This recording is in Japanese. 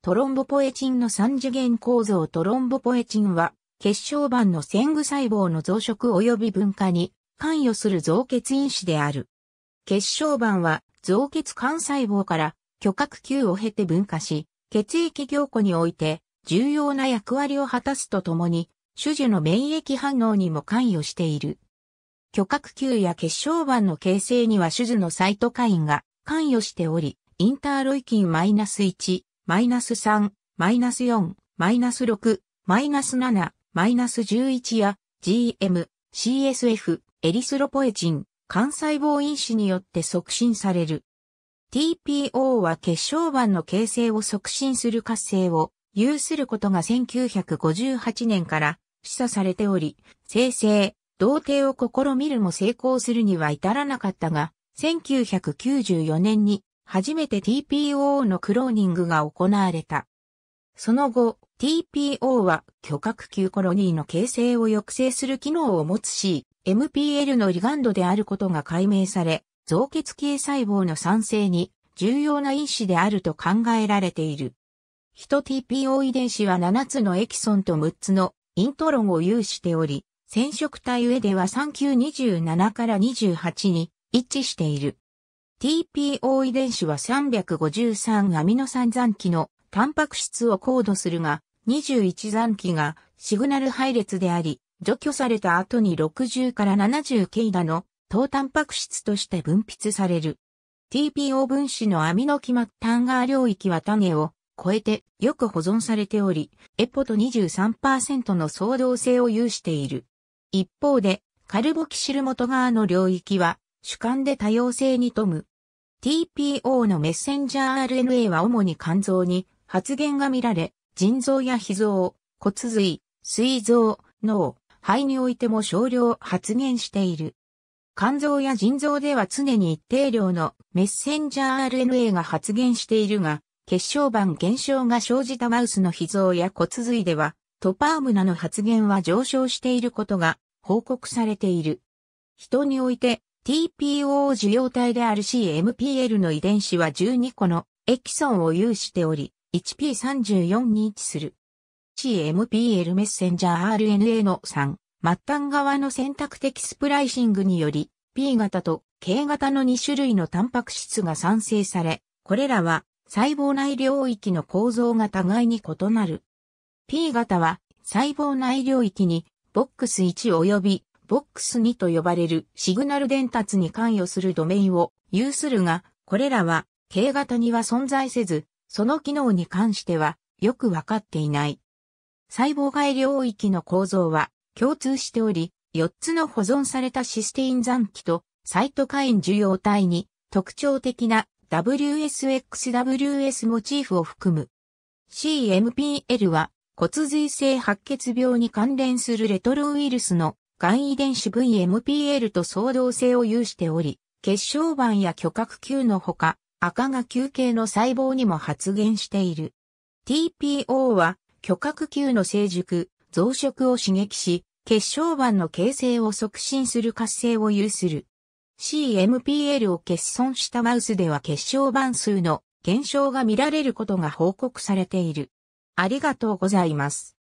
トロンボポエチンの三次元構造トロンボポエチンは、血小板の線具細胞の増殖及び分化に関与する増血因子である。血小板は増血幹細胞から巨核球を経て分化し、血液凝固において重要な役割を果たすとともに、種術の免疫反応にも関与している。巨核球や血小板の形成には種術のサイトカインが関与しており、インターロイキン -1、マイナス3、マイナス4、マイナス6、マイナス7、マイナス11や GM、CSF、エリスロポエチン、肝細胞因子によって促進される。TPO は血小板の形成を促進する活性を有することが1958年から示唆されており、生成、同定を試みるも成功するには至らなかったが、1994年に初めて TPO のクローニングが行われた。その後、TPO は巨核球コロニーの形成を抑制する機能を持つし、MPL のリガンドであることが解明され、増血系細胞の産生に重要な因子であると考えられている。人 TPO 遺伝子は7つのエキソンと6つのイントロンを有しており、染色体上では3927から28に一致している。TPO 遺伝子は353アミノ酸残機のタンパク質をコードするが、21残機がシグナル配列であり、除去された後に60から70ケイダの糖タンパク質として分泌される。TPO 分子のアミノキマタンガー領域は種を超えてよく保存されており、エポと23%の相動性を有している。一方で、カルボキシルモトガーの領域は主観で多様性に富む。TPO のメッセンジャー RNA は主に肝臓に発現が見られ、腎臓や脾臓、骨髄、膵臓、脳、肺においても少量発現している。肝臓や腎臓では常に一定量のメッセンジャー RNA が発現しているが、血小板減少が生じたマウスの脾臓や骨髄では、トパームナの発現は上昇していることが報告されている。人において TPO 受容体である CMPL の遺伝子は12個のエキソンを有しており、1P34 に位置する。CMPL メッセンジャー RNA の3、末端側の選択的スプライシングにより、P 型と K 型の2種類のタンパク質が産生され、これらは細胞内領域の構造が互いに異なる。P 型は細胞内領域にボックス1及びボックス2と呼ばれるシグナル伝達に関与するドメインを有するが、これらは、K 型には存在せず、その機能に関しては、よくわかっていない。細胞外領域の構造は共通しており、4つの保存されたシステイン残機とサイトカイン受容体に特徴的な WSXWS モチーフを含む。CMPL は骨髄性白血病に関連するレトロウイルスのがん遺伝子 VMPL と相同性を有しており、血小板や巨核球のほか、赤が球形の細胞にも発現している。TPO は巨核球の成熟、増殖を刺激し、血小板の形成を促進する活性を有する。CMPL を欠損したマウスでは血小板数の減少が見られることが報告されている。ありがとうございます。